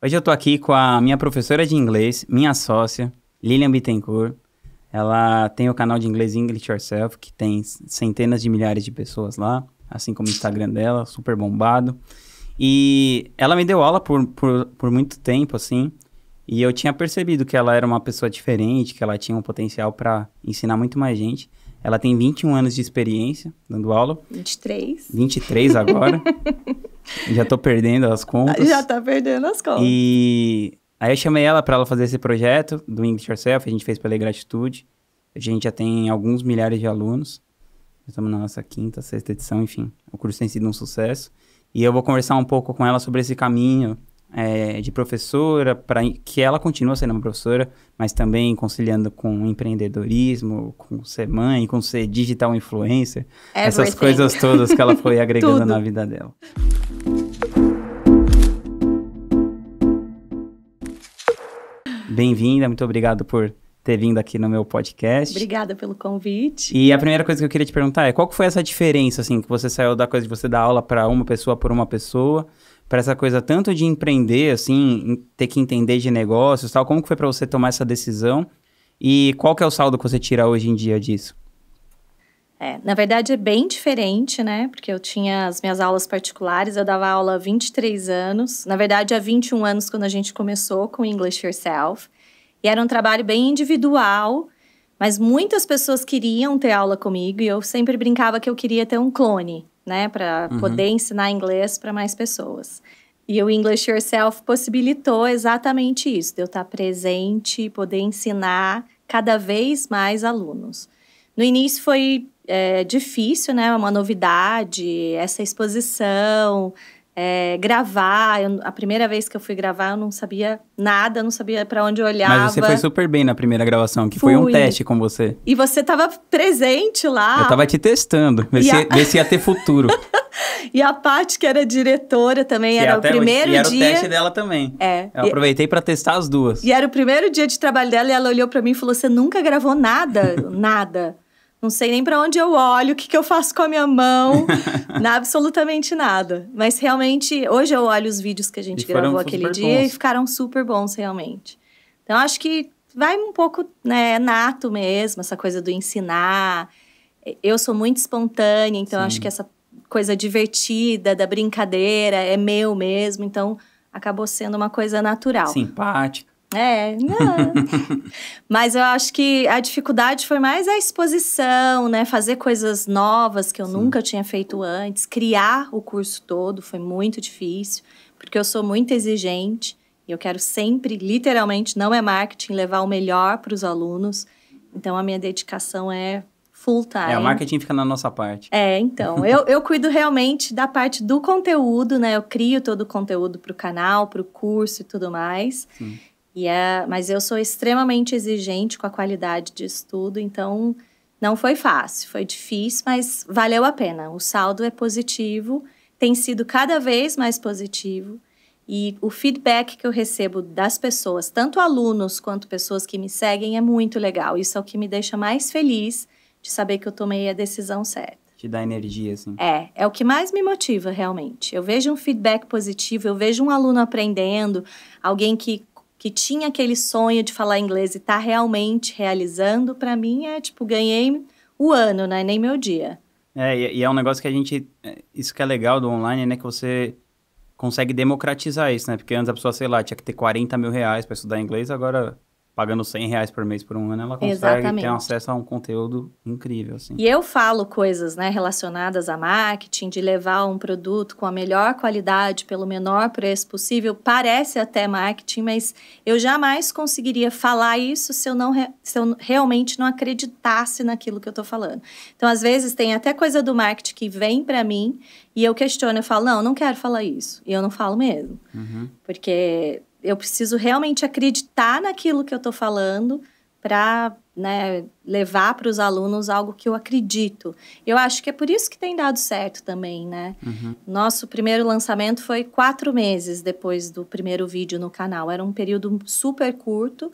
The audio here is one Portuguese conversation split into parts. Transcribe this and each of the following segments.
Hoje eu tô aqui com a minha professora de inglês, minha sócia, Lilian Bittencourt. Ela tem o canal de inglês English Yourself, que tem centenas de milhares de pessoas lá, assim como o Instagram dela, super bombado. E ela me deu aula por, por, por muito tempo, assim, e eu tinha percebido que ela era uma pessoa diferente, que ela tinha um potencial para ensinar muito mais gente. Ela tem 21 anos de experiência dando aula. 23. 23 agora. Já tô perdendo as contas. Já tá perdendo as contas. E aí eu chamei ela para ela fazer esse projeto do English Yourself, a gente fez pela gratitude. A gente já tem alguns milhares de alunos. Estamos na nossa quinta, sexta edição, enfim. O curso tem sido um sucesso. E eu vou conversar um pouco com ela sobre esse caminho é, de professora, para que ela continua sendo uma professora, mas também conciliando com empreendedorismo, com ser mãe, com ser digital influencer, Everything. essas coisas todas que ela foi agregando na vida dela. Bem-vinda, muito obrigado por ter vindo aqui no meu podcast. Obrigada pelo convite. E a primeira coisa que eu queria te perguntar é qual foi essa diferença, assim, que você saiu da coisa de você dar aula para uma pessoa por uma pessoa para essa coisa tanto de empreender, assim, ter que entender de negócios tal? Como que foi para você tomar essa decisão? E qual que é o saldo que você tira hoje em dia disso? É, na verdade é bem diferente, né? Porque eu tinha as minhas aulas particulares, eu dava aula há 23 anos. Na verdade, há 21 anos quando a gente começou com English Yourself. E era um trabalho bem individual, mas muitas pessoas queriam ter aula comigo e eu sempre brincava que eu queria ter um clone né, para uhum. poder ensinar inglês para mais pessoas. E o English Yourself possibilitou exatamente isso, de eu estar tá presente e poder ensinar cada vez mais alunos. No início foi é, difícil, né, é uma novidade, essa exposição, é, gravar. Eu, a primeira vez que eu fui gravar, eu não sabia nada, não sabia para onde olhar. Mas você foi super bem na primeira gravação, que fui. foi um teste com você. E você tava presente lá. Eu tava te testando, ver, se, a... ver se ia ter futuro. e a Paty, que era diretora também, que era o primeiro hoje, e era dia. era o teste dela também. É. Eu e... aproveitei para testar as duas. E era o primeiro dia de trabalho dela e ela olhou para mim e falou: Você nunca gravou nada, nada. Não sei nem para onde eu olho, o que, que eu faço com a minha mão, na, absolutamente nada. Mas realmente, hoje eu olho os vídeos que a gente gravou aquele dia bons. e ficaram super bons, realmente. Então, acho que vai um pouco né, nato mesmo, essa coisa do ensinar. Eu sou muito espontânea, então acho que essa coisa divertida, da brincadeira, é meu mesmo. Então, acabou sendo uma coisa natural. Simpática. É, não. Mas eu acho que a dificuldade foi mais a exposição, né? Fazer coisas novas que eu Sim. nunca tinha feito antes, criar o curso todo foi muito difícil, porque eu sou muito exigente e eu quero sempre, literalmente, não é marketing, levar o melhor para os alunos. Então a minha dedicação é full time. É, o marketing fica na nossa parte. É, então. eu, eu cuido realmente da parte do conteúdo, né? Eu crio todo o conteúdo para o canal, para o curso e tudo mais. Sim. E é, mas eu sou extremamente exigente com a qualidade de estudo, então não foi fácil, foi difícil, mas valeu a pena. O saldo é positivo, tem sido cada vez mais positivo. E o feedback que eu recebo das pessoas, tanto alunos quanto pessoas que me seguem, é muito legal. Isso é o que me deixa mais feliz de saber que eu tomei a decisão certa. Te dá energia, assim. É, é o que mais me motiva, realmente. Eu vejo um feedback positivo, eu vejo um aluno aprendendo, alguém que que tinha aquele sonho de falar inglês e tá realmente realizando, para mim é tipo, ganhei o ano, né? Nem meu dia. É, e é um negócio que a gente. É, isso que é legal do online, né? Que você consegue democratizar isso, né? Porque antes a pessoa, sei lá, tinha que ter 40 mil reais para estudar inglês, agora pagando 100 reais por mês por um ano, ela consegue Exatamente. ter acesso a um conteúdo incrível. Assim. E eu falo coisas né, relacionadas a marketing, de levar um produto com a melhor qualidade, pelo menor preço possível. Parece até marketing, mas eu jamais conseguiria falar isso se eu, não se eu realmente não acreditasse naquilo que eu estou falando. Então, às vezes, tem até coisa do marketing que vem para mim e eu questiono, eu falo, não, não quero falar isso. E eu não falo mesmo. Uhum. Porque eu preciso realmente acreditar naquilo que eu estou falando para né, levar para os alunos algo que eu acredito. Eu acho que é por isso que tem dado certo também, né? Uhum. Nosso primeiro lançamento foi quatro meses depois do primeiro vídeo no canal. Era um período super curto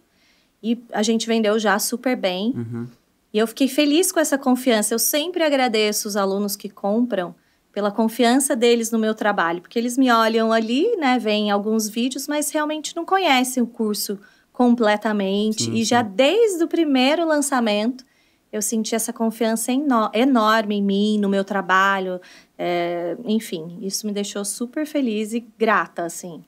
e a gente vendeu já super bem. Uhum. E eu fiquei feliz com essa confiança. Eu sempre agradeço os alunos que compram, pela confiança deles no meu trabalho, porque eles me olham ali, né, veem alguns vídeos, mas realmente não conhecem o curso completamente. Sim, e sim. já desde o primeiro lançamento, eu senti essa confiança enorme em mim, no meu trabalho, é, enfim, isso me deixou super feliz e grata, assim.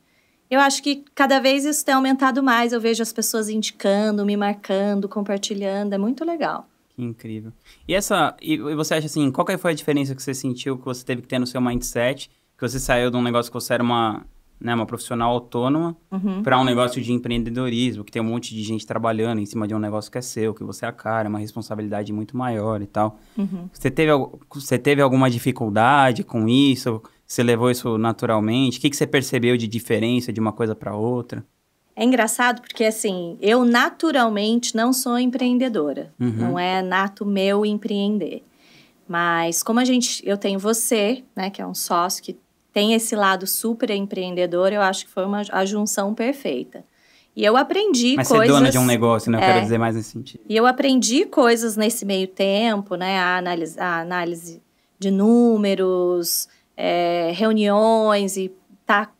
Eu acho que cada vez isso tem aumentado mais. Eu vejo as pessoas indicando, me marcando, compartilhando. É muito legal. Que incrível. E essa, e você acha assim, qual que foi a diferença que você sentiu que você teve que ter no seu mindset, que você saiu de um negócio que você era uma, né, uma profissional autônoma, uhum. para um negócio de empreendedorismo, que tem um monte de gente trabalhando em cima de um negócio que é seu, que você é a cara, uma responsabilidade muito maior e tal. Uhum. Você, teve, você teve alguma dificuldade com isso? Você levou isso naturalmente? O que, que você percebeu de diferença de uma coisa para outra? É engraçado porque, assim, eu naturalmente não sou empreendedora. Uhum. Não é nato meu empreender. Mas como a gente, eu tenho você, né, que é um sócio que tem esse lado super empreendedor, eu acho que foi uma a junção perfeita. E eu aprendi Mas coisas. Mas é dona de um negócio, né? Eu é, quero dizer mais nesse sentido. E eu aprendi coisas nesse meio tempo, né? A análise, a análise de números, é, reuniões e tá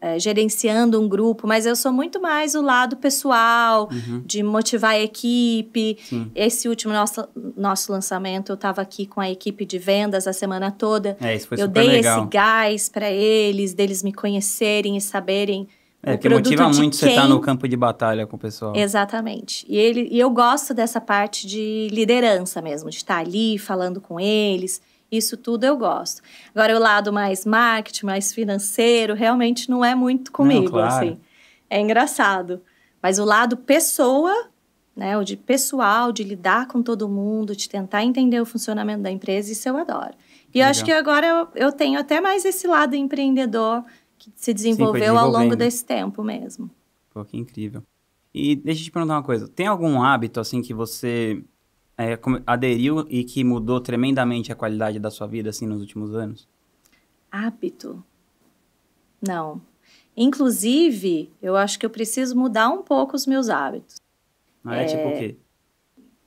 é, gerenciando um grupo, mas eu sou muito mais o lado pessoal, uhum. de motivar a equipe. Sim. Esse último nosso, nosso lançamento, eu estava aqui com a equipe de vendas a semana toda. É, isso foi eu dei legal. esse gás para eles, deles me conhecerem e saberem. É, o que motiva muito tá quem... você estar tá no campo de batalha com o pessoal. Exatamente. E, ele, e eu gosto dessa parte de liderança mesmo, de estar tá ali falando com eles isso tudo eu gosto. Agora, o lado mais marketing, mais financeiro, realmente não é muito comigo, não, claro. assim. É engraçado. Mas o lado pessoa, né, o de pessoal, de lidar com todo mundo, de tentar entender o funcionamento da empresa, isso eu adoro. E Legal. eu acho que agora eu, eu, tenho até mais esse lado empreendedor que se desenvolveu Sim, ao longo desse tempo mesmo. Pô, que incrível. E deixa eu te perguntar uma coisa. Tem algum hábito, assim, que você é, aderiu e que mudou tremendamente a qualidade da sua vida, assim, nos últimos anos? Hábito. Não. Inclusive, eu acho que eu preciso mudar um pouco os meus hábitos. Ah, é, é tipo o é, quê?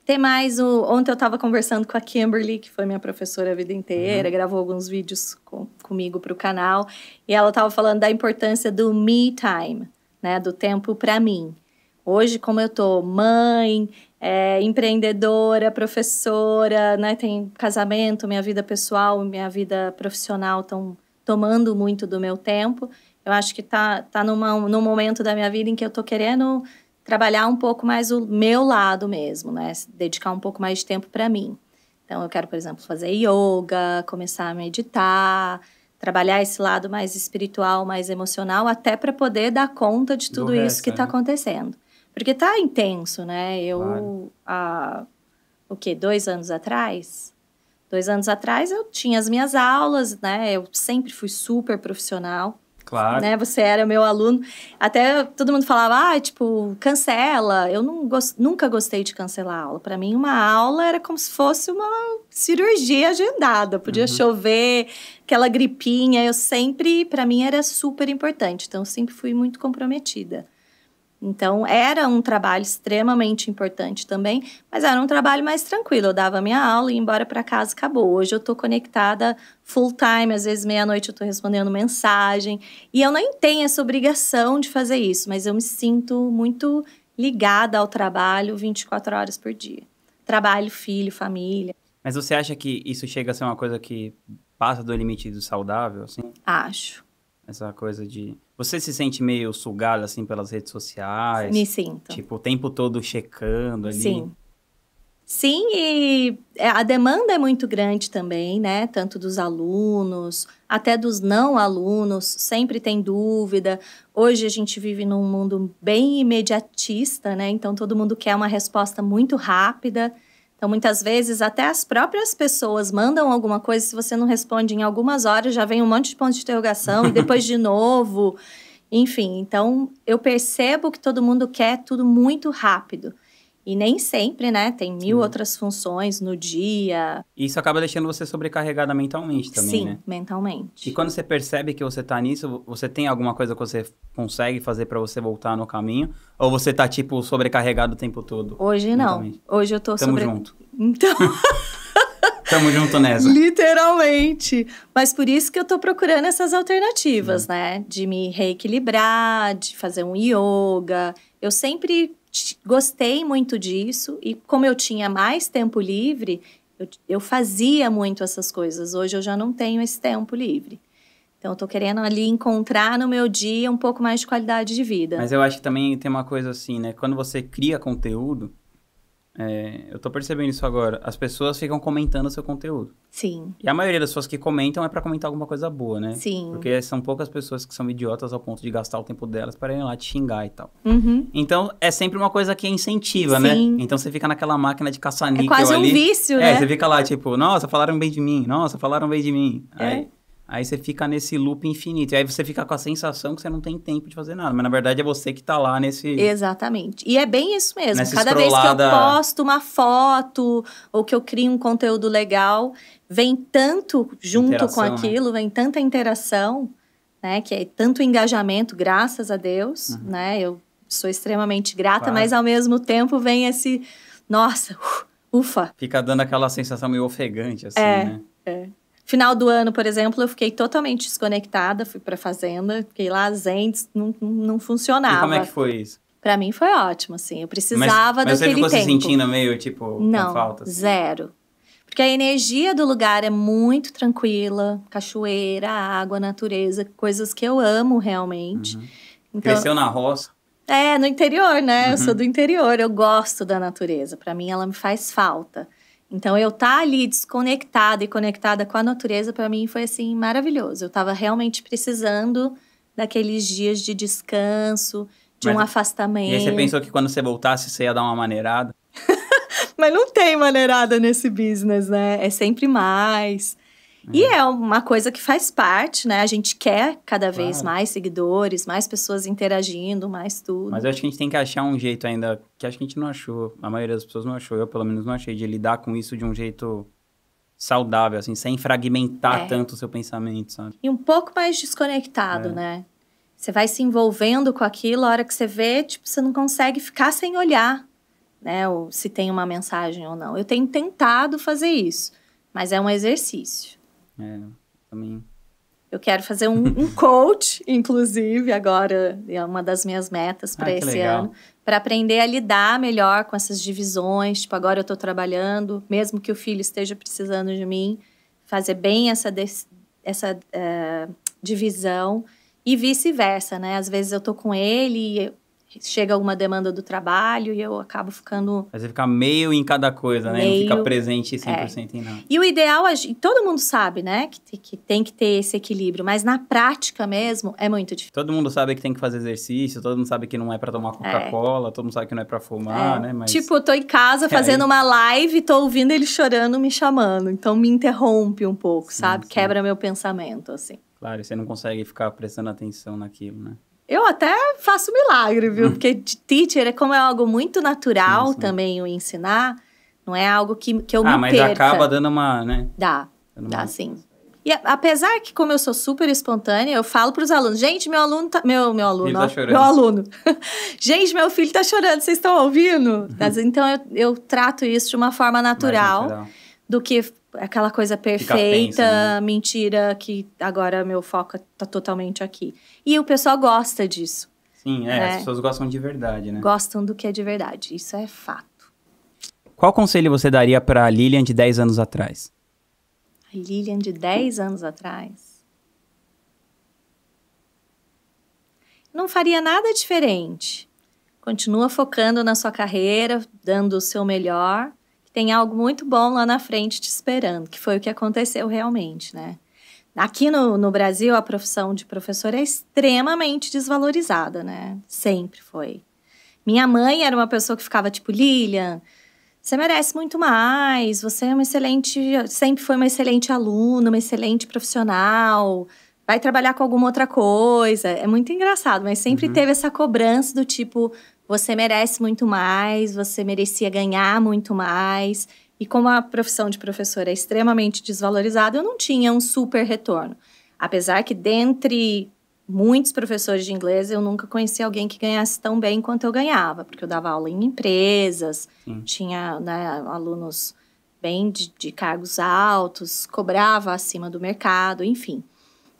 Tem mais o. Ontem eu estava conversando com a Kimberly, que foi minha professora a vida inteira, uhum. gravou alguns vídeos com, comigo para o canal, e ela estava falando da importância do me time, né? Do tempo para mim. Hoje, como eu tô mãe, é, empreendedora, professora, né? Tem casamento, minha vida pessoal, minha vida profissional estão tomando muito do meu tempo. Eu acho que tá, tá numa, num momento da minha vida em que eu tô querendo trabalhar um pouco mais o meu lado mesmo, né? Dedicar um pouco mais de tempo para mim. Então, eu quero, por exemplo, fazer yoga, começar a meditar, trabalhar esse lado mais espiritual, mais emocional, até para poder dar conta de tudo isso que está né? acontecendo. Porque tá intenso, né? Eu, claro. há, o quê? Dois anos atrás? Dois anos atrás eu tinha as minhas aulas, né? Eu sempre fui super profissional. Claro. Né? Você era meu aluno. Até todo mundo falava, ah, tipo, cancela. Eu não gost... nunca gostei de cancelar aula. Para mim, uma aula era como se fosse uma cirurgia agendada. Podia uhum. chover, aquela gripinha. Eu sempre, para mim, era super importante. Então, sempre fui muito comprometida. Então, era um trabalho extremamente importante também, mas era um trabalho mais tranquilo. Eu dava minha aula e ia embora para casa, acabou. Hoje eu estou conectada full time, às vezes meia-noite eu estou respondendo mensagem. E eu nem tenho essa obrigação de fazer isso, mas eu me sinto muito ligada ao trabalho 24 horas por dia. Trabalho, filho, família. Mas você acha que isso chega a ser uma coisa que passa do limite do saudável, assim? Acho. Essa coisa de. Você se sente meio sugado, assim, pelas redes sociais? Me sinto. Tipo, o tempo todo checando ali. Sim. Sim, e é, a demanda é muito grande também, né? Tanto dos alunos, até dos não alunos, sempre tem dúvida. Hoje a gente vive num mundo bem imediatista, né? Então todo mundo quer uma resposta muito rápida. Então, muitas vezes, até as próprias pessoas mandam alguma coisa, se você não responde em algumas horas, já vem um monte de ponto de interrogação, e depois de novo. Enfim, então eu percebo que todo mundo quer tudo muito rápido. E nem sempre, né? Tem mil Sim. outras funções no dia. Isso acaba deixando você sobrecarregada mentalmente também, Sim, né? mentalmente. E quando você percebe que você tá nisso, você tem alguma coisa que você consegue fazer para você voltar no caminho? Ou você tá, tipo, sobrecarregado o tempo todo? Hoje não. Hoje eu tô Tamo sobre... junto. Então... Tamo junto nessa. Literalmente. Mas por isso que eu tô procurando essas alternativas, hum. né? De me reequilibrar, de fazer um yoga. Eu sempre gostei muito disso e como eu tinha mais tempo livre, eu, eu, fazia muito essas coisas. Hoje eu já não tenho esse tempo livre. Então eu tô querendo ali encontrar no meu dia um pouco mais de qualidade de vida. Mas eu acho que também tem uma coisa assim, né? Quando você cria conteúdo, é, eu tô percebendo isso agora. As pessoas ficam comentando o seu conteúdo. Sim. E a maioria das pessoas que comentam é para comentar alguma coisa boa, né? Sim. Porque são poucas pessoas que são idiotas ao ponto de gastar o tempo delas para ir lá te xingar e tal. Uhum. Então, é sempre uma coisa que incentiva, né? Sim. né? Então, você fica naquela máquina de caça-níquel ali. É quase um ali. vício, é, né? É, você fica lá, tipo, nossa, falaram bem de mim, nossa, falaram bem de mim. É. Aí, Aí você fica nesse loop infinito. E aí você fica com a sensação que você não tem tempo de fazer nada. Mas na verdade é você que está lá nesse. Exatamente. E é bem isso mesmo. Nessa Cada escrolada... vez que eu posto uma foto ou que eu crio um conteúdo legal, vem tanto junto interação, com né? aquilo, né? vem tanta interação, né? Que é tanto engajamento, graças a Deus, uhum. né? Eu sou extremamente grata, claro. mas ao mesmo tempo vem esse. Nossa, ufa! Fica dando aquela sensação meio ofegante, assim, é, né? É. Final do ano, por exemplo, eu fiquei totalmente desconectada, fui pra fazenda, fiquei lá zen, não, não funcionava. E como é que foi isso? Pra mim foi ótimo, assim, eu precisava mas, mas daquele tempo. Mas você ficou se sentindo meio, tipo, não, falta? Assim. zero. Porque a energia do lugar é muito tranquila, cachoeira, água, natureza, coisas que eu amo realmente. Uhum. Então, Cresceu na roça? É, no interior, né? Uhum. Eu sou uhum. do interior, eu gosto da natureza. Para mim, ela me faz falta. Então, eu estar tá ali desconectada e conectada com a natureza, para mim, foi assim maravilhoso. Eu estava realmente precisando daqueles dias de descanso, de Mas, um afastamento. E aí você pensou que quando você voltasse, você ia dar uma maneirada? Mas não tem maneirada nesse business, né? É sempre mais. E é uma coisa que faz parte, né? A gente quer cada claro. vez mais seguidores, mais pessoas interagindo, mais tudo. Mas eu acho que a gente tem que achar um jeito ainda, que acho que a gente não achou, a maioria das pessoas não achou, eu pelo menos não achei, de lidar com isso de um jeito saudável, assim, sem fragmentar é. tanto o seu pensamento, sabe? E um pouco mais desconectado, é. né? Você vai se envolvendo com aquilo, a hora que você vê, tipo, você não consegue ficar sem olhar, né? Ou se tem uma mensagem ou não. Eu tenho tentado fazer isso, mas é um exercício. É, também. Eu quero fazer um, um coach, inclusive, agora é uma das minhas metas para ah, esse ano, para aprender a lidar melhor com essas divisões. Tipo, agora eu estou trabalhando, mesmo que o filho esteja precisando de mim, fazer bem essa, essa uh, divisão e vice-versa, né? Às vezes eu tô com ele chega alguma demanda do trabalho e eu acabo ficando. Mas você fica meio em cada coisa, meio, né? Não fica presente 100% é. em nada. E o ideal, todo mundo sabe, né? Que, tem que ter esse equilíbrio, mas na prática mesmo é muito difícil. Todo mundo sabe que tem que fazer exercício, todo mundo sabe que não é para tomar é. Coca-Cola, é. todo mundo sabe que não é para fumar, é. né? Mas... Tipo, eu tô em casa fazendo uma live, tô ouvindo ele chorando, me chamando. Então me interrompe um pouco, sim, sabe? Sim. Quebra meu pensamento, assim. Claro, você não consegue ficar prestando atenção naquilo, né? Eu até faço milagre, viu? Hum. Porque teacher é como é algo muito natural sim, sim. também o ensinar, não é algo que, que eu ah, me mas acaba dando uma, né? Dá, dando dá uma... sim. E apesar que, como eu sou super espontânea, eu falo para os alunos, gente, meu aluno tá... Meu, meu aluno, tá ó, meu aluno. gente, meu filho tá chorando, vocês estão ouvindo? Uhum. Mas, então, eu, eu trato isso de uma forma natural, natural. do que aquela coisa perfeita, né? mentira, que agora meu foco tá totalmente aqui. E o pessoal gosta disso. Sim, é, né? as pessoas gostam de verdade, né? Gostam do que é de verdade, isso é fato. Qual conselho você daria para Lilian de 10 anos atrás? A Lilian de 10 anos atrás? Não faria nada diferente. Continua focando na sua carreira, dando o seu melhor tem algo muito bom lá na frente te esperando, que foi o que aconteceu realmente, né? Aqui no, no Brasil, a profissão de professor é extremamente desvalorizada, né? Sempre foi. Minha mãe era uma pessoa que ficava tipo, Lilian, você merece muito mais, você é uma excelente, sempre foi uma excelente aluna, uma excelente profissional, vai trabalhar com alguma outra coisa. É muito engraçado, mas sempre uhum. teve essa cobrança do tipo, você merece muito mais, você merecia ganhar muito mais. E como a profissão de professora é extremamente desvalorizada, eu não tinha um super retorno. Apesar que, dentre muitos professores de inglês, eu nunca conheci alguém que ganhasse tão bem quanto eu ganhava, porque eu dava aula em empresas, Sim. tinha né, alunos bem de, de cargos altos, cobrava acima do mercado, enfim.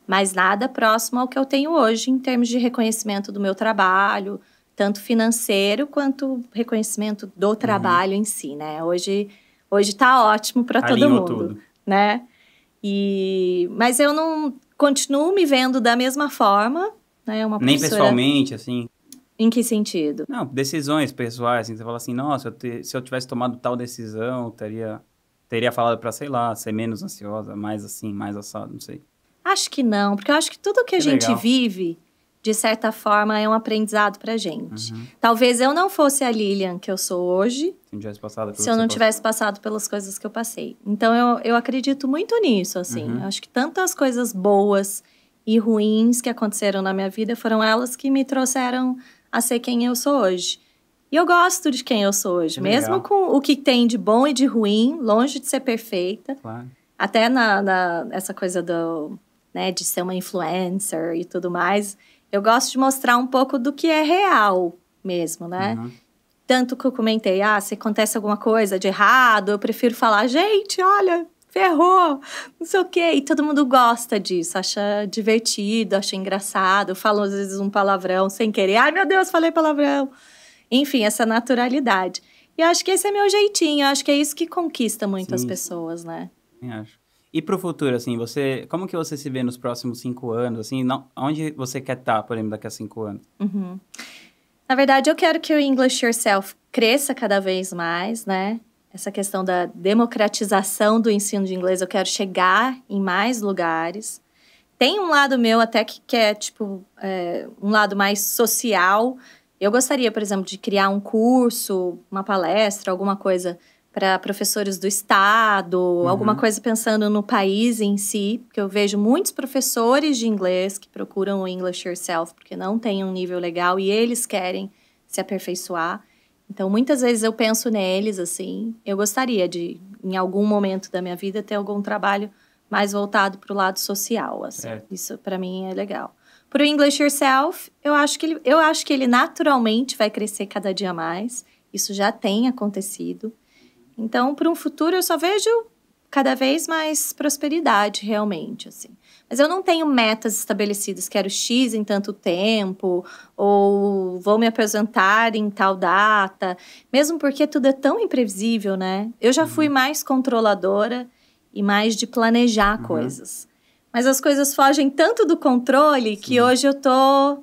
Mas nada próximo ao que eu tenho hoje em termos de reconhecimento do meu trabalho, tanto financeiro quanto reconhecimento do uhum. trabalho uhum. em si, né? Hoje hoje tá ótimo para todo mundo, tudo. né? E mas eu não continuo me vendo da mesma forma, né? É uma Nem pessoalmente, assim. Em que sentido? Não, decisões pessoais, assim, você fala assim, nossa, eu te... se eu tivesse tomado tal decisão, eu teria teria falado para sei lá, ser menos ansiosa, mais assim, mais assado, não sei. Acho que não, porque eu acho que tudo que, que a gente legal. vive de certa forma, é um aprendizado pra gente. Uhum. Talvez eu não fosse a Lilian que eu sou hoje. Se, se eu não tivesse passado pelas coisas que eu passei. Então, eu, eu acredito muito nisso, assim. Uhum. Acho que tantas coisas boas e ruins que aconteceram na minha vida foram elas que me trouxeram a ser quem eu sou hoje. E eu gosto de quem eu sou hoje, que mesmo legal. com o que tem de bom e de ruim, longe de ser perfeita. Claro. Até na, na essa coisa do, né, de ser uma influencer e tudo mais. Eu gosto de mostrar um pouco do que é real mesmo, né? Uhum. Tanto que eu comentei, ah, se acontece alguma coisa de errado, eu prefiro falar, gente, olha, ferrou, não sei o quê. E todo mundo gosta disso, acha divertido, acha engraçado. Falou às vezes um palavrão sem querer. Ai, meu Deus, falei palavrão. Enfim, essa naturalidade. E acho que esse é meu jeitinho, acho que é isso que conquista muito Sim. as pessoas, né? Sim, acho. E para o futuro, assim, você, como que você se vê nos próximos cinco anos, assim, não, onde você quer estar, tá, por exemplo, daqui a cinco anos? Uhum. Na verdade, eu quero que o English Yourself cresça cada vez mais, né? Essa questão da democratização do ensino de inglês, eu quero chegar em mais lugares. Tem um lado meu até que, quer é, tipo, é, um lado mais social. Eu gostaria, por exemplo, de criar um curso, uma palestra, alguma coisa para professores do estado, uhum. alguma coisa pensando no país em si, porque eu vejo muitos professores de inglês que procuram o English Yourself porque não tem um nível legal e eles querem se aperfeiçoar. Então, muitas vezes eu penso neles assim. Eu gostaria de, em algum momento da minha vida, ter algum trabalho mais voltado para o lado social. Assim. É. Isso para mim é legal. Para o English Yourself, eu acho que ele, eu acho que ele naturalmente vai crescer cada dia mais. Isso já tem acontecido. Então, para um futuro, eu só vejo cada vez mais prosperidade, realmente, assim. Mas eu não tenho metas estabelecidas, quero X em tanto tempo, ou vou me apresentar em tal data, mesmo porque tudo é tão imprevisível, né? Eu já uhum. fui mais controladora e mais de planejar uhum. coisas. Mas as coisas fogem tanto do controle Sim. que hoje eu tô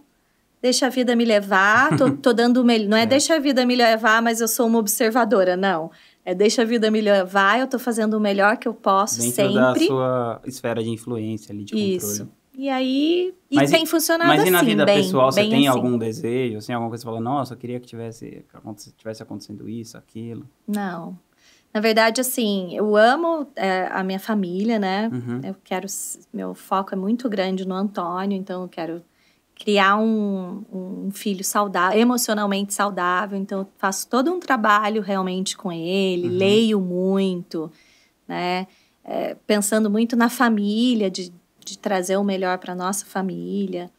deixa a vida me levar, tô, tô dando o melhor. Não é, é deixa a vida me levar, mas eu sou uma observadora, não. É, deixa a vida me levar, eu estou fazendo o melhor que eu posso Dentro sempre. da sua esfera de influência ali, de Isso. controle. E aí, e mas, tem funcionado mas Mas e na assim, vida bem, pessoal, bem você tem assim. algum desejo, assim, alguma coisa que você fala, nossa, eu queria que tivesse, que tivesse acontecendo isso, aquilo? Não. Na verdade, assim, eu amo é, a minha família, né? Uhum. Eu quero, meu foco é muito grande no Antônio, então eu quero criar um, um, filho saudável, emocionalmente saudável. Então, eu faço todo um trabalho realmente com ele, uhum. leio muito, né? É, pensando muito na família, de, de trazer o melhor para nossa família.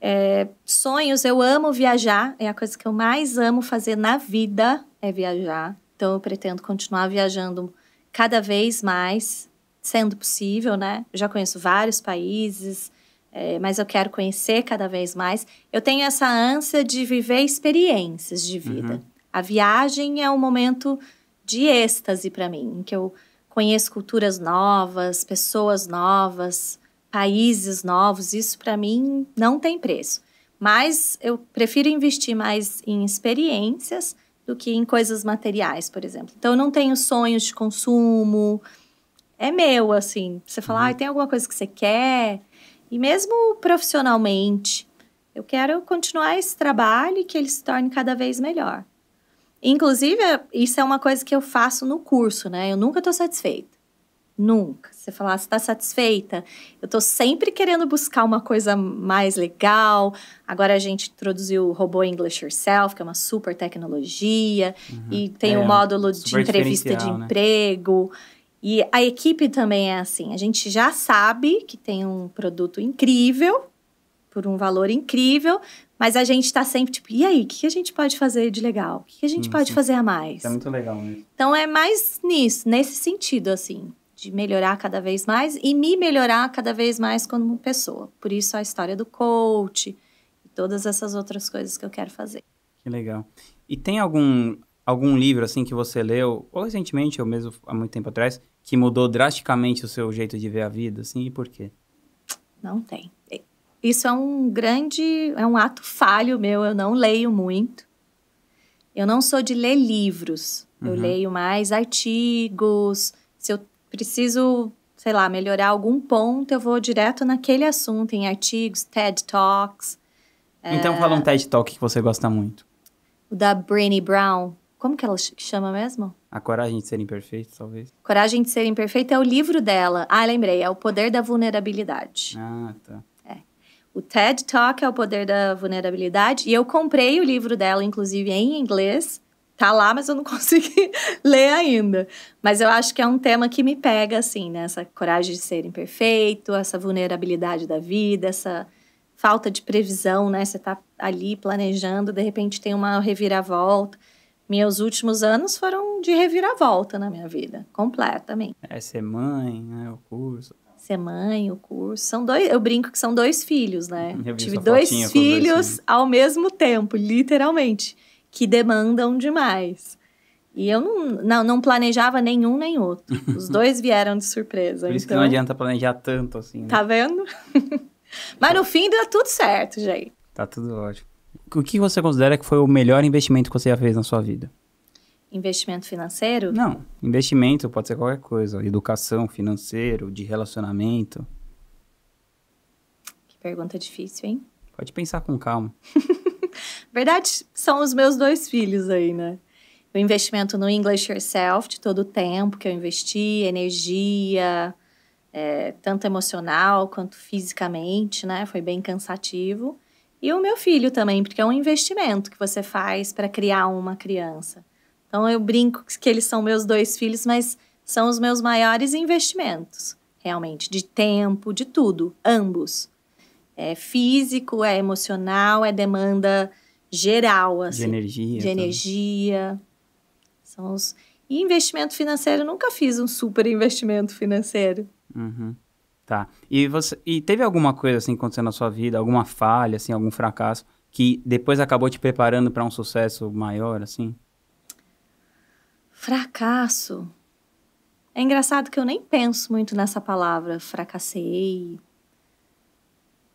É, sonhos, eu amo viajar, é a coisa que eu mais amo fazer na vida é viajar. Então, eu pretendo continuar viajando cada vez mais, sendo possível, né? Eu já conheço vários países, é, mas eu quero conhecer cada vez mais. Eu tenho essa ânsia de viver experiências de vida. Uhum. A viagem é um momento de êxtase para mim, em que eu conheço culturas novas, pessoas novas, países novos. Isso para mim não tem preço. Mas eu prefiro investir mais em experiências do que em coisas materiais, por exemplo. Então eu não tenho sonhos de consumo. É meu, assim. Você fala, uhum. ah, tem alguma coisa que você quer? E mesmo profissionalmente, eu quero continuar esse trabalho e que ele se torne cada vez melhor. Inclusive, é, isso é uma coisa que eu faço no curso, né? Eu nunca estou satisfeita. Nunca. Você falar, você está satisfeita? Eu estou sempre querendo buscar uma coisa mais legal. Agora a gente introduziu o robô English Yourself, que é uma super tecnologia, uhum. e tem é, o é, um módulo de entrevista de né? emprego. Né? E a equipe também é assim. A gente já sabe que tem um produto incrível, por um valor incrível, mas a gente está sempre tipo, e aí, o que, a gente pode fazer de legal? O que, a gente hum, pode sim. Uhum. fazer a mais? É muito legal mesmo. Então é mais nisso, nesse sentido, assim, de melhorar cada vez mais e me melhorar cada vez mais como pessoa. Por isso a história do coach e todas essas outras coisas que eu quero fazer. Que legal. E tem algum, algum livro, assim, que você leu, ou recentemente, ou mesmo há muito tempo atrás, que mudou drasticamente o seu jeito de ver a vida, assim, e por quê? Não tem. Isso é um grande, é um ato falho meu, eu não leio muito. Eu não sou de ler livros, eu uhum. leio mais artigos. Se eu preciso, sei lá, melhorar algum ponto, eu vou direto naquele assunto, em artigos, TED Talks. Então é... fala um TED Talk que você gosta muito. O da Brené Brown. Como que ela chama mesmo? A Coragem de Ser Imperfeito, talvez. Coragem de Ser Imperfeito é o livro dela. Ah, lembrei, é O Poder da Vulnerabilidade. Ah, tá. É. O TED Talk é O Poder da Vulnerabilidade. E eu comprei o livro dela, inclusive, em inglês. Tá lá, mas eu não consegui ler ainda. Mas eu acho que é um tema que me pega, assim, né? Essa coragem de ser imperfeito, essa vulnerabilidade da vida, essa falta de previsão, né? Você tá ali planejando, de repente tem uma reviravolta. Meus últimos anos foram de reviravolta na minha vida, completamente. É ser mãe, né? O curso. Ser mãe, o curso. São dois, eu brinco que são dois filhos, né? Eu Tive dois filhos dois, ao mesmo tempo, literalmente, que demandam demais. E eu não, não, não, planejava nenhum nem outro. Os dois vieram de surpresa. Por isso que não então. adianta planejar tanto assim. Né? Tá vendo? Mas no fim deu tudo certo, gente. Tá tudo ótimo o que você considera que foi o melhor investimento que você já fez na sua vida? Investimento financeiro? Não, investimento pode ser qualquer coisa, educação, financeiro, de relacionamento. Que pergunta difícil, hein? Pode pensar com calma. Verdade, são os meus dois filhos aí, né? O investimento no English Yourself, de todo o tempo que eu investi, energia, é, tanto emocional quanto fisicamente, né? Foi bem cansativo. E o meu filho também, porque é um investimento que você faz para criar uma criança. Então eu brinco que eles são meus dois filhos, mas são os meus maiores investimentos, realmente, de tempo, de tudo, ambos. É físico, é emocional, é demanda geral, assim. De energia. De tá. energia. São os... E investimento financeiro, nunca fiz um super investimento financeiro. Uhum. Tá. E, você, e teve alguma coisa assim acontecendo na sua vida, alguma falha, assim, algum fracasso, que depois acabou te preparando para um sucesso maior, assim? Fracasso. É engraçado que eu nem penso muito nessa palavra, fracassei.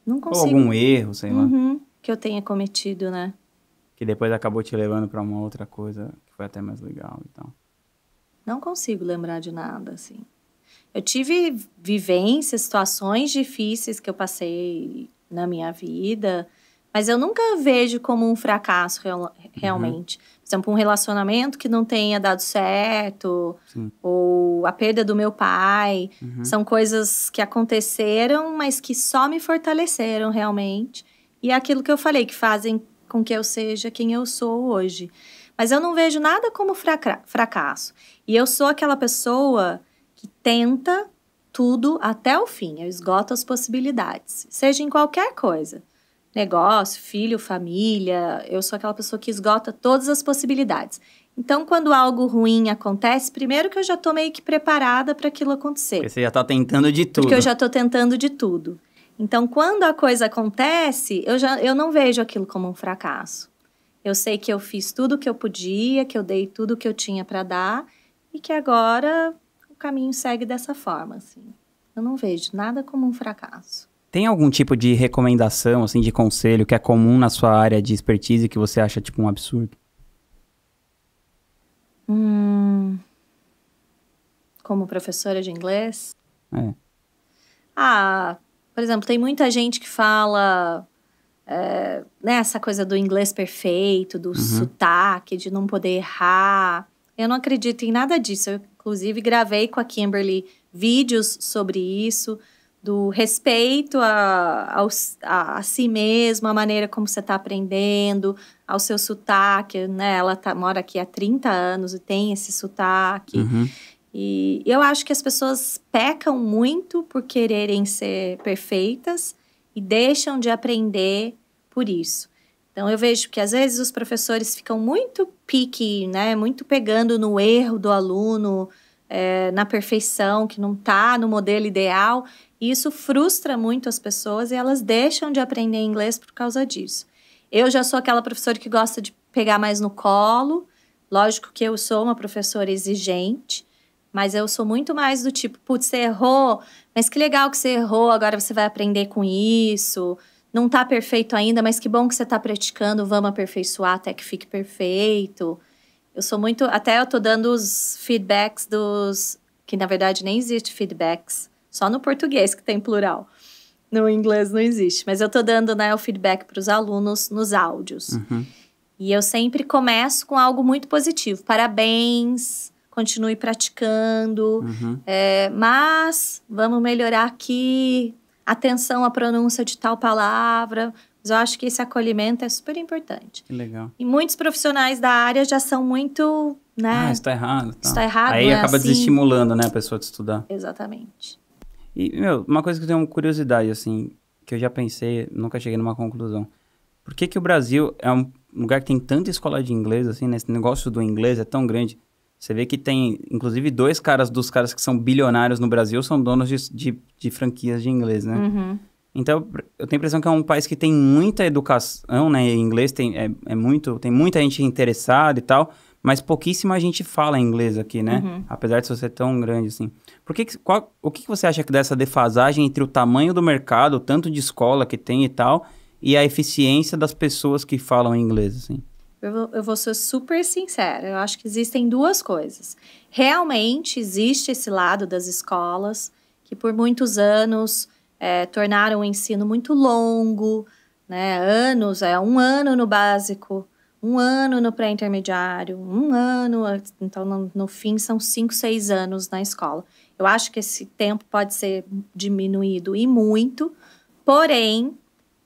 Não consigo. Ou algum erro, sei uhum, lá. Que eu tenha cometido, né? Que depois acabou te levando para uma outra coisa que foi até mais legal e então. tal. Não consigo lembrar de nada, assim. Eu tive vivências, situações difíceis que eu passei na minha vida, mas eu nunca vejo como um fracasso real, uhum. realmente. Uhum. Por exemplo, um relacionamento que não tenha dado certo, Sim. ou a perda do meu pai. Uhum. São coisas que aconteceram, mas que só me fortaleceram realmente. E é aquilo que eu falei, que fazem com que eu seja quem eu sou hoje. Mas eu não vejo nada como fracasso. E eu sou aquela pessoa que tenta tudo até o fim, eu esgoto as possibilidades, seja em qualquer coisa. Negócio, filho, família, eu sou aquela pessoa que esgota todas as possibilidades. Então, quando algo ruim acontece, primeiro que eu já tô meio que preparada para aquilo acontecer. Porque você já tá tentando de tudo. Porque eu já tô tentando de tudo. Então, quando a coisa acontece, eu já eu não vejo aquilo como um fracasso. Eu sei que eu fiz tudo o que eu podia, que eu dei tudo o que eu tinha para dar e que agora caminho segue dessa forma, assim. Eu não vejo nada como um fracasso. Tem algum tipo de recomendação, assim, de conselho que é comum na sua área de expertise que você acha, tipo, um absurdo? Hum... Como professora de inglês? É. Ah, por exemplo, tem muita gente que fala... É, né, essa coisa do inglês perfeito, do uhum. sotaque, de não poder errar. Eu não acredito em nada disso. Eu, inclusive, gravei com a Kimberly vídeos sobre isso, do respeito a, a, a si mesmo, a maneira como você está aprendendo, ao seu sotaque. Né? Ela tá, mora aqui há 30 anos e tem esse sotaque. Uhum. E eu acho que as pessoas pecam muito por quererem ser perfeitas e deixam de aprender por isso. Então eu vejo que às vezes os professores ficam muito pique, né? Muito pegando no erro do aluno, é, na perfeição, que não está no modelo ideal. E isso frustra muito as pessoas e elas deixam de aprender inglês por causa disso. Eu já sou aquela professora que gosta de pegar mais no colo. Lógico que eu sou uma professora exigente, mas eu sou muito mais do tipo, putz, você errou, mas que legal que você errou, agora você vai aprender com isso não está perfeito ainda, mas que bom que você está praticando, vamos aperfeiçoar até que fique perfeito. Eu sou muito. Até eu tô dando os feedbacks dos. Que na verdade nem existe feedbacks. Só no português que tem plural. No inglês não existe. Mas eu tô dando né, o feedback para os alunos nos áudios. Uhum. E eu sempre começo com algo muito positivo. Parabéns, continue praticando. Uhum. É, mas vamos melhorar aqui atenção à pronúncia de tal palavra. Mas eu acho que esse acolhimento é super importante. Que legal. E muitos profissionais da área já são muito, né? Ah, isso errado. Tá. Isso tá errado. Aí é acaba assim. desestimulando, né, a pessoa de estudar. Exatamente. E, meu, uma coisa que eu tenho curiosidade, assim, que eu já pensei, nunca cheguei numa conclusão. Por que que o Brasil é um lugar que tem tanta escola de inglês, assim, né? Esse negócio do inglês é tão grande. Você vê que tem, inclusive, dois caras dos caras que são bilionários no Brasil são donos de, de, de franquias de inglês, né? Uhum. Então, eu tenho a impressão que é um país que tem muita educação, né? Em inglês tem, é, é, muito, tem muita gente interessada e tal, mas pouquíssima gente fala inglês aqui, né? Uhum. Apesar de ser tão grande assim. Por que, qual, o que você acha que dessa defasagem entre o tamanho do mercado, o tanto de escola que tem e tal, e a eficiência das pessoas que falam inglês, assim? Eu vou, eu vou ser super sincera. Eu acho que existem duas coisas. Realmente existe esse lado das escolas que por muitos anos é, tornaram o ensino muito longo, né? Anos, é um ano no básico, um ano no pré-intermediário, um ano, então no, no, fim são cinco, seis anos na escola. Eu acho que esse tempo pode ser diminuído e muito, porém,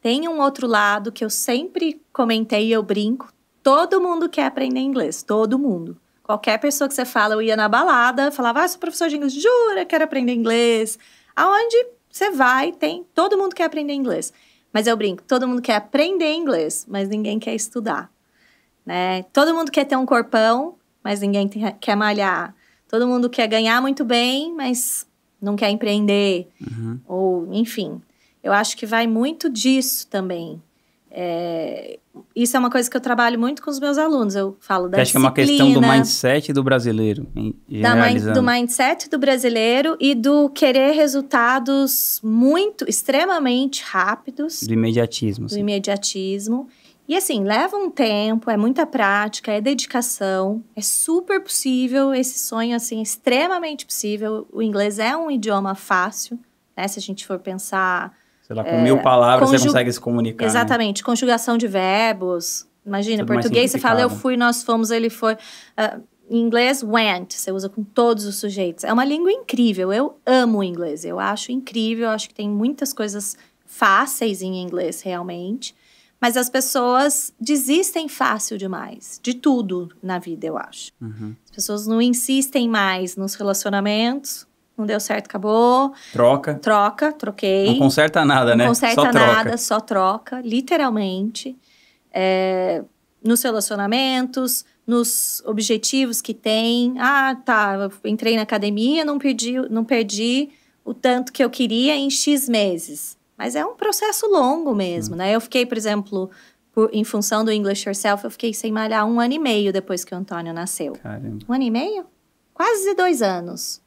tem um outro lado que eu sempre comentei e eu brinco, Todo mundo quer aprender inglês, todo mundo. Qualquer pessoa que você fala, eu ia na balada, falava, ah, sou professor de inglês, jura, quero aprender inglês. Aonde você vai, tem, todo mundo quer aprender inglês. Mas eu brinco, todo mundo quer aprender inglês, mas ninguém quer estudar, né? Todo mundo quer ter um corpão, mas ninguém quer malhar. Todo mundo quer ganhar muito bem, mas não quer empreender. Uhum. Ou, enfim, eu acho que vai muito disso também. É, isso é uma coisa que eu trabalho muito com os meus alunos. Eu falo da eu Acho que é uma questão do mindset do brasileiro, Da, do mindset do brasileiro e do querer resultados muito, extremamente rápidos. Do imediatismo. Sim. Do imediatismo. E assim, leva um tempo, é muita prática, é dedicação, é super possível esse sonho, assim, extremamente possível. O inglês é um idioma fácil, né? Se a gente for pensar Sei lá, com é, mil palavras conju... você consegue se comunicar. Né? Exatamente, né? conjugação de verbos. Imagina, Tudo português você fala eu fui, nós fomos, ele foi. Uh, em inglês, went, você usa com todos os sujeitos. É uma língua incrível, eu amo o inglês, eu acho incrível, eu acho que tem muitas coisas fáceis em inglês, realmente. Mas as pessoas desistem fácil demais, de tudo na vida, eu acho. Uhum. As pessoas não insistem mais nos relacionamentos, não deu certo, acabou. Troca. Troca, troquei. Não conserta nada, não né? Não conserta só nada, troca. só troca, literalmente. É, nos relacionamentos, nos objetivos que tem. Ah, tá, entrei na academia, não perdi, não perdi o tanto que eu queria em X meses. Mas é um processo longo mesmo, hum. né? Eu fiquei, por exemplo, por, em função do English Yourself, eu fiquei sem malhar um ano e meio depois que o Antônio nasceu. Caramba. Um ano e meio? Quase dois anos.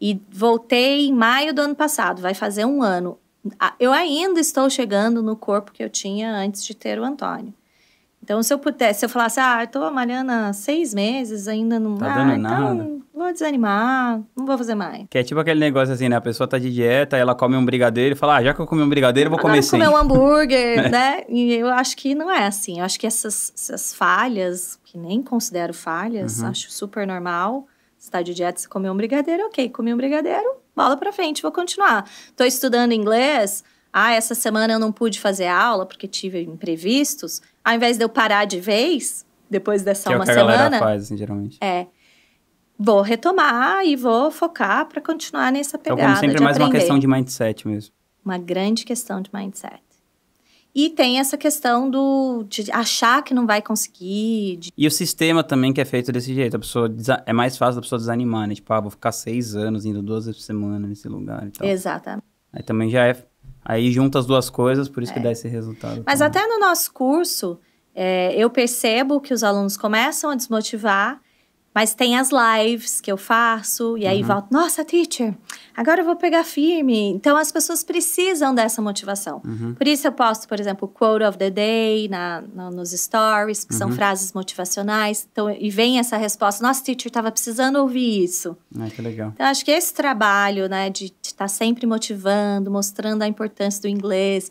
E voltei em maio do ano passado, vai fazer um ano. Eu ainda estou chegando no corpo que eu tinha antes de ter o Antônio. Então, se eu pudesse, se eu falasse, ah, estou malhando há seis meses, ainda não. Tá ah, dando então nada. vou desanimar, não vou fazer mais. Que é tipo aquele negócio assim, né? A pessoa tá de dieta, ela come um brigadeiro e fala, ah, já que eu comi um brigadeiro, eu vou comer sim. comer um hambúrguer, né? E eu acho que não é assim. Eu acho que essas, essas falhas, que nem considero falhas, uhum. acho super normal você tá de dieta, você comeu um brigadeiro, ok, comi um brigadeiro, bola pra frente, vou continuar. Tô estudando inglês, ah, essa semana eu não pude fazer aula porque tive imprevistos. Ao invés de eu parar de vez, depois dessa que uma é o que semana. A faz, geralmente. É. Vou retomar e vou focar para continuar nessa pegada. Então, como sempre, é mais aprender. uma questão de mindset mesmo. Uma grande questão de mindset. E tem essa questão do de achar que não vai conseguir. De... E o sistema também que é feito desse jeito. A pessoa é mais fácil da pessoa desanimar, né? Tipo, ah, vou ficar seis anos indo duas vezes por semana nesse lugar e tal. Exatamente. Aí também já é. Aí junta as duas coisas, por isso é. que dá esse resultado. Mas também. até no nosso curso, é, eu percebo que os alunos começam a desmotivar mas tem as lives que eu faço, e aí uhum. volto, nossa, teacher, agora eu vou pegar firme. Então as pessoas precisam dessa motivação. Uhum. Por isso eu posto, por exemplo, quote of the day na, na nos stories, que uhum. são frases motivacionais. Então, e vem essa resposta, nossa, teacher, estava precisando ouvir isso. Ah, que legal. Então, acho que esse trabalho, né, de estar tá sempre motivando, mostrando a importância do inglês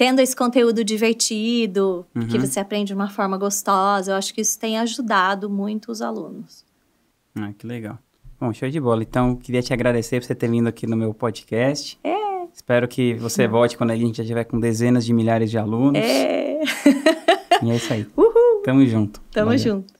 tendo esse conteúdo divertido, uhum. que você aprende de uma forma gostosa. Eu acho que isso tem ajudado muito os alunos. Ah, que legal. Bom, show de bola. Então, queria te agradecer por você ter vindo aqui no meu podcast. É. Espero que você volte quando a gente já tiver com dezenas de milhares de alunos. É. e é isso aí. Uhul. Tamo junto. Tamo Valeu. junto.